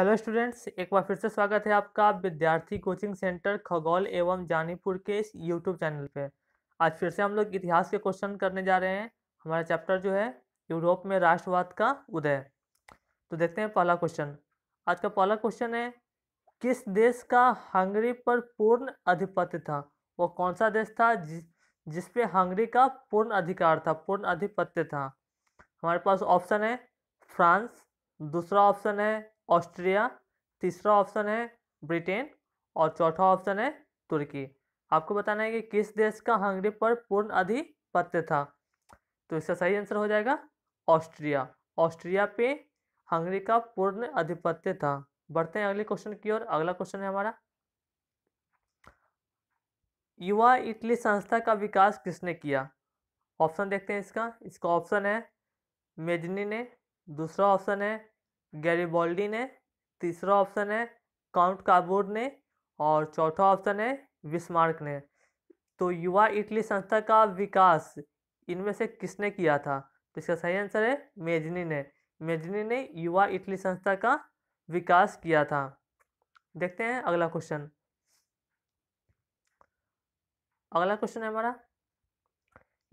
hello students एक बार फिर से स्वागत है आपका विद्यार्थी कोचिंग सेंटर खगौल एवं जानीपुर के इस यूट्यूब चैनल पे आज फिर से हम लोग इतिहास के क्वेश्चन करने जा रहे हैं हमारा चैप्टर जो है यूरोप में राष्ट्रवाद का उदय तो देखते हैं पहला क्वेश्चन आज का पहला क्वेश्चन है किस देश का हंगरी पर पूर्ण अधिपत्य था वो कौन सा देश था जिसपे हंगरी का पूर्ण अधिकार था पूर्ण अधिपत्य था हमारे पास ऑप्शन है फ्रांस दूसरा ऑप्शन है ऑस्ट्रिया तीसरा ऑप्शन है ब्रिटेन और चौथा ऑप्शन है तुर्की आपको बताना है कि किस देश का हंगरी पर पूर्ण अधिपत्य था तो इसका सही आंसर हो जाएगा ऑस्ट्रिया ऑस्ट्रिया पे हंगरी का पूर्ण अधिपत्य था बढ़ते हैं अगले क्वेश्चन की ओर अगला क्वेश्चन है हमारा युवा इटली संस्था का विकास किसने किया ऑप्शन देखते हैं इसका इसका ऑप्शन है मेजनी ने दूसरा ऑप्शन है गैरीबॉल्डी ने तीसरा ऑप्शन है काउंट काबूर ने और चौथा ऑप्शन है विस्मार्क ने तो युवा इटली संस्था का विकास इनमें से किसने किया था तो इसका सही आंसर है मेजनी ने मेजनी ने युवा इटली संस्था का विकास किया था देखते हैं अगला क्वेश्चन अगला क्वेश्चन है हमारा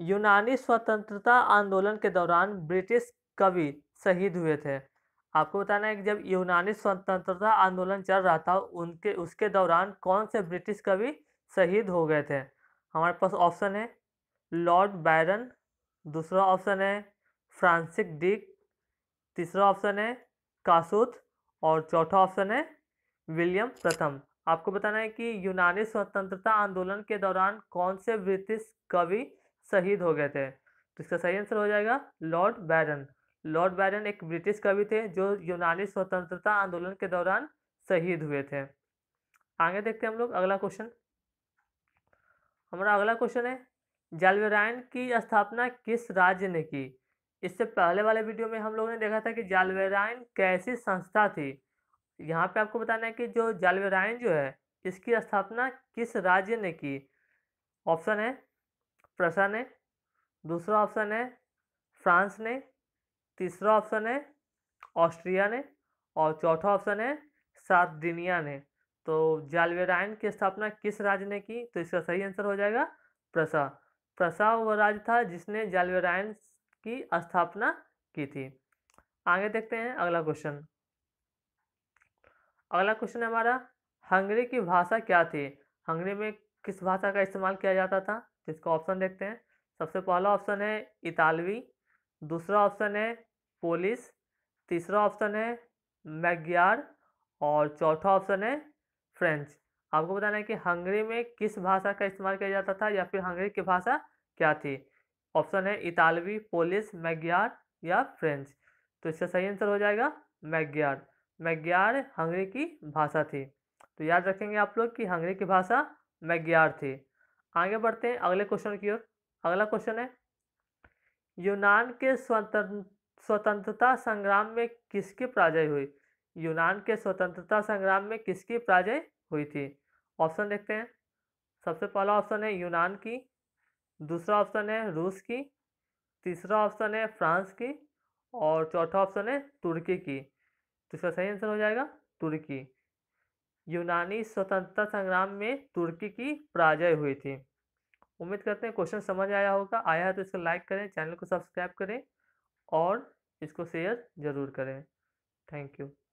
यूनानी स्वतंत्रता आंदोलन के दौरान ब्रिटिश कवि शहीद हुए थे आपको बताना है कि जब यूनानी स्वतंत्रता आंदोलन चल रहा था उनके उसके दौरान कौन से ब्रिटिश कवि शहीद हो गए थे हमारे पास ऑप्शन है लॉर्ड बैरन दूसरा ऑप्शन है फ्रांसिक डिक तीसरा ऑप्शन है कासूत और चौथा ऑप्शन है विलियम प्रथम आपको बताना है कि यूनानी स्वतंत्रता आंदोलन के दौरान कौन से ब्रिटिश कवि शहीद हो गए थे तो इसका सही आंसर हो जाएगा लॉर्ड बैरन लॉर्ड बैरन एक ब्रिटिश कवि थे जो यूनानी स्वतंत्रता आंदोलन के दौरान शहीद हुए थे आगे देखते हैं हम लोग अगला क्वेश्चन हमारा अगला क्वेश्चन है जालवेरायन की स्थापना किस राज्य ने की इससे पहले वाले वीडियो में हम लोगों ने देखा था कि जालवेरायन कैसी संस्था थी यहाँ पे आपको बताना है कि जो जालवेरायन जो है इसकी स्थापना किस राज्य ने की ऑप्शन है प्रशा ने दूसरा ऑप्शन है फ्रांस ने तीसरा ऑप्शन है ऑस्ट्रिया ने और चौथा ऑप्शन है दिनिया ने तो जालवेराइन की स्थापना किस राज्य ने की तो इसका सही आंसर हो जाएगा प्रसा प्रसा वह राज्य था जिसने जालवेराइन की स्थापना की थी आगे देखते हैं अगला क्वेश्चन अगला क्वेश्चन हमारा हंगरी की भाषा क्या थी हंगरी में किस भाषा का इस्तेमाल किया जाता था तो इसका ऑप्शन देखते हैं सबसे पहला ऑप्शन है इतालवी दूसरा ऑप्शन है पोलिस तीसरा ऑप्शन है मैग्यार और चौथा ऑप्शन है फ्रेंच आपको बताना है कि हंगरी में किस भाषा का इस्तेमाल किया जाता था या फिर हंगरी की भाषा क्या थी ऑप्शन है इतालवी पोलिस मैग्यार या फ्रेंच तो इसका सही आंसर हो जाएगा मैग्यार मैग्यार हंगरी की भाषा थी तो याद रखेंगे आप लोग कि हंगरी की भाषा मैग्यार थी आगे बढ़ते हैं अगले क्वेश्चन की ओर अगला क्वेश्चन है यूनान के स्वतंत्रता संग्राम में किसकी पराजय हुई यूनान के स्वतंत्रता संग्राम में किसकी पराजय हुई थी ऑप्शन देखते हैं सबसे पहला ऑप्शन है यूनान की दूसरा ऑप्शन है रूस की तीसरा ऑप्शन है फ्रांस की और चौथा ऑप्शन है तुर्की की तो इसका सही आंसर हो जाएगा तुर्की यूनानी स्वतंत्रता संग्राम में तुर्की की पराजय हुई थी उम्मीद करते हैं क्वेश्चन समझ आया होगा आया है तो इसको लाइक करें चैनल को सब्सक्राइब करें और इसको शेयर ज़रूर करें थैंक यू